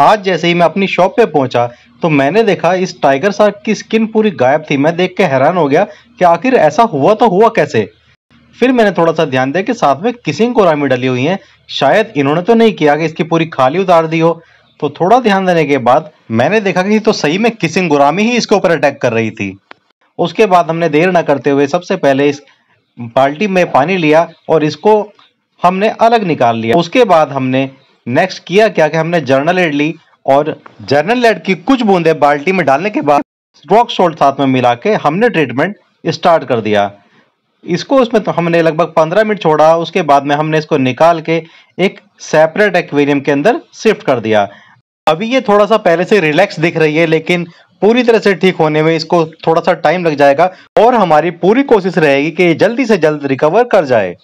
आज जैसे ही मैं अपनी शॉप पे पहुंचा तो मैंने देखा इस टाइगर शार्क की स्किन पूरी गायब थी मैं देख के हैरान हो गया कि आखिर ऐसा हुआ तो हुआ कैसे फिर मैंने थोड़ा सा ध्यान दिया कि साथ में किसिंग कोरामी डली हुई है शायद इन्होंने तो नहीं किया कि इसकी पूरी खाली उतार दी हो तो थोड़ा ध्यान देने के बाद मैंने देखा कि तो सही में किसिंग गुरामी ही इसके ऊपर अटैक कर रही थी उसके बाद हमने देर न करते हुए सबसे पहले इस बाल्टी में पानी लिया और इसको हमने अलग निकाल लिया उसके बाद हमने नेक्स्ट किया क्या कि हमने जर्नल एड ली और जर्नल एड की कुछ बूंदे बाल्टी में डालने के बाद रॉक सोल्ट साथ में मिला के हमने ट्रीटमेंट स्टार्ट कर दिया इसको उसमें तो हमने लगभग पंद्रह मिनट छोड़ा उसके बाद में हमने इसको निकाल के एक सेपरेट एक्वेरियम के अंदर शिफ्ट कर दिया अभी ये थोड़ा सा पहले से रिलैक्स दिख रही है लेकिन पूरी तरह से ठीक होने में इसको थोड़ा सा टाइम लग जाएगा और हमारी पूरी कोशिश रहेगी कि ये जल्दी से जल्द रिकवर कर जाए